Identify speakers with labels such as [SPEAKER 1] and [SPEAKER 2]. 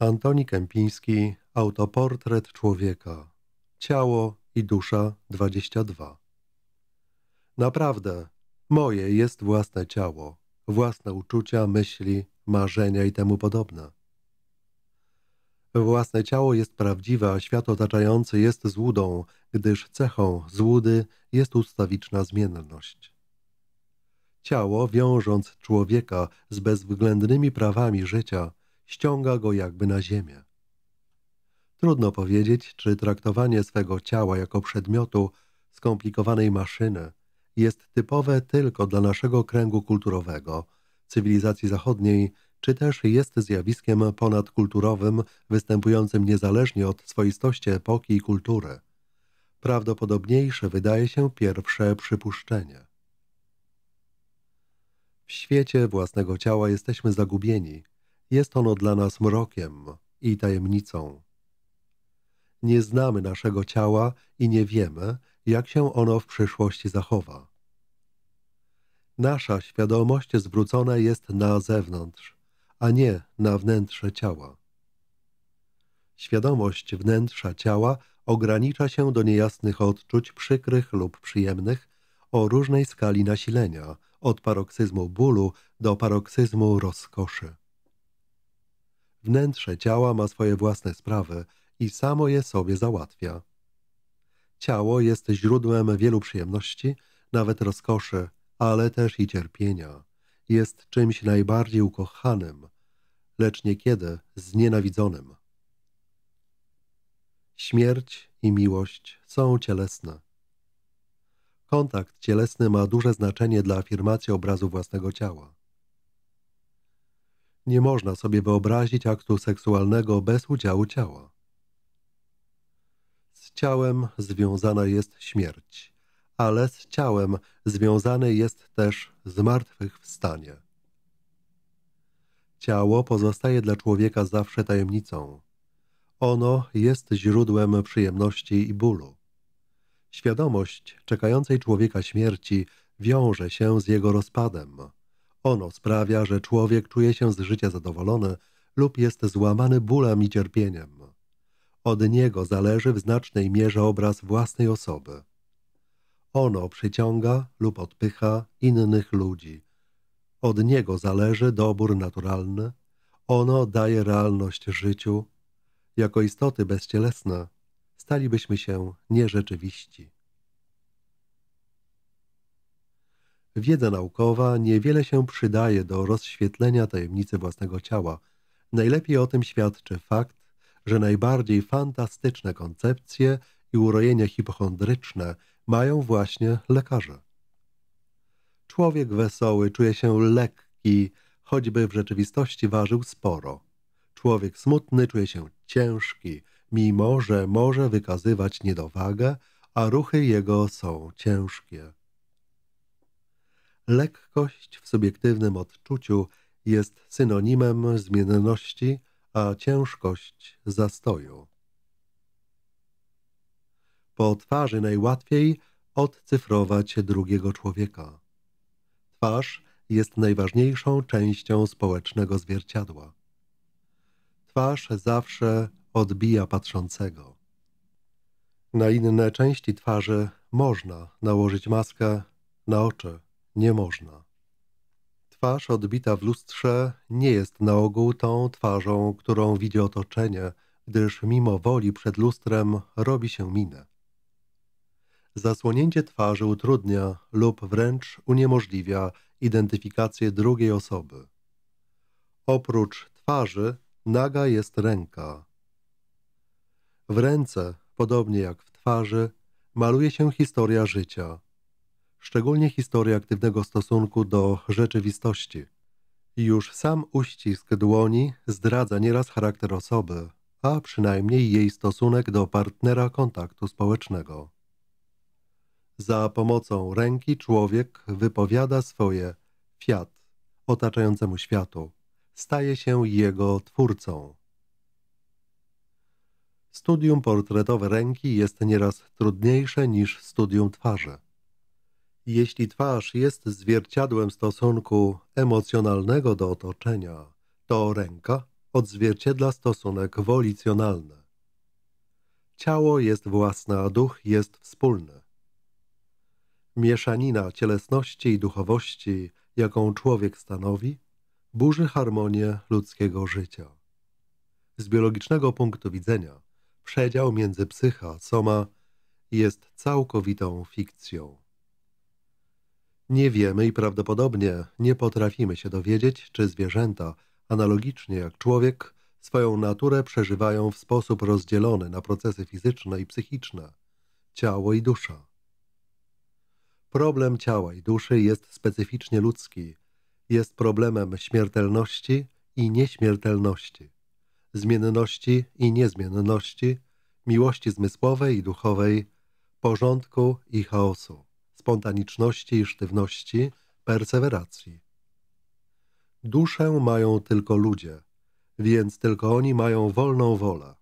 [SPEAKER 1] Antoni Kępiński, Autoportret człowieka. Ciało i dusza 22. Naprawdę, moje jest własne ciało, własne uczucia, myśli, marzenia i temu podobne. Własne ciało jest prawdziwe, a świat otaczający jest złudą, gdyż cechą złudy jest ustawiczna zmienność. Ciało, wiążąc człowieka z bezwzględnymi prawami życia, ściąga go jakby na ziemię. Trudno powiedzieć, czy traktowanie swego ciała jako przedmiotu skomplikowanej maszyny jest typowe tylko dla naszego kręgu kulturowego, cywilizacji zachodniej, czy też jest zjawiskiem ponadkulturowym, występującym niezależnie od swoistości epoki i kultury. Prawdopodobniejsze wydaje się pierwsze przypuszczenie. W świecie własnego ciała jesteśmy zagubieni – jest ono dla nas mrokiem i tajemnicą. Nie znamy naszego ciała i nie wiemy, jak się ono w przyszłości zachowa. Nasza świadomość zwrócona jest na zewnątrz, a nie na wnętrze ciała. Świadomość wnętrza ciała ogranicza się do niejasnych odczuć przykrych lub przyjemnych o różnej skali nasilenia, od paroksyzmu bólu do paroksyzmu rozkoszy. Wnętrze ciała ma swoje własne sprawy i samo je sobie załatwia. Ciało jest źródłem wielu przyjemności, nawet rozkoszy, ale też i cierpienia. Jest czymś najbardziej ukochanym, lecz niekiedy znienawidzonym. Śmierć i miłość są cielesne. Kontakt cielesny ma duże znaczenie dla afirmacji obrazu własnego ciała. Nie można sobie wyobrazić aktu seksualnego bez udziału ciała. Z ciałem związana jest śmierć, ale z ciałem związane jest też zmartwychwstanie. Ciało pozostaje dla człowieka zawsze tajemnicą. Ono jest źródłem przyjemności i bólu. Świadomość czekającej człowieka śmierci wiąże się z jego rozpadem – ono sprawia, że człowiek czuje się z życia zadowolony lub jest złamany bólem i cierpieniem. Od niego zależy w znacznej mierze obraz własnej osoby. Ono przyciąga lub odpycha innych ludzi. Od niego zależy dobór naturalny. Ono daje realność życiu. Jako istoty bezcielesne stalibyśmy się nierzeczywiści. Wiedza naukowa niewiele się przydaje do rozświetlenia tajemnicy własnego ciała. Najlepiej o tym świadczy fakt, że najbardziej fantastyczne koncepcje i urojenia hipochondryczne mają właśnie lekarze. Człowiek wesoły czuje się lekki, choćby w rzeczywistości ważył sporo. Człowiek smutny czuje się ciężki, mimo że może wykazywać niedowagę, a ruchy jego są ciężkie. Lekkość w subiektywnym odczuciu jest synonimem zmienności, a ciężkość zastoju. Po twarzy najłatwiej odcyfrować drugiego człowieka. Twarz jest najważniejszą częścią społecznego zwierciadła. Twarz zawsze odbija patrzącego. Na inne części twarzy można nałożyć maskę na oczy nie można. Twarz odbita w lustrze nie jest na ogół tą twarzą, którą widzi otoczenie, gdyż mimo woli przed lustrem robi się minę. Zasłonięcie twarzy utrudnia lub wręcz uniemożliwia identyfikację drugiej osoby. Oprócz twarzy naga jest ręka. W ręce, podobnie jak w twarzy, maluje się historia życia – szczególnie historię aktywnego stosunku do rzeczywistości. Już sam uścisk dłoni zdradza nieraz charakter osoby, a przynajmniej jej stosunek do partnera kontaktu społecznego. Za pomocą ręki człowiek wypowiada swoje fiat otaczającemu światu, staje się jego twórcą. Studium portretowe ręki jest nieraz trudniejsze niż studium twarzy. Jeśli twarz jest zwierciadłem stosunku emocjonalnego do otoczenia, to ręka odzwierciedla stosunek wolicjonalny. Ciało jest własne, a duch jest wspólny. Mieszanina cielesności i duchowości, jaką człowiek stanowi, burzy harmonię ludzkiego życia. Z biologicznego punktu widzenia przedział między psycha a soma jest całkowitą fikcją. Nie wiemy i prawdopodobnie nie potrafimy się dowiedzieć, czy zwierzęta, analogicznie jak człowiek, swoją naturę przeżywają w sposób rozdzielony na procesy fizyczne i psychiczne, ciało i dusza. Problem ciała i duszy jest specyficznie ludzki, jest problemem śmiertelności i nieśmiertelności, zmienności i niezmienności, miłości zmysłowej i duchowej, porządku i chaosu spontaniczności i sztywności, perseweracji. Duszę mają tylko ludzie, więc tylko oni mają wolną wolę.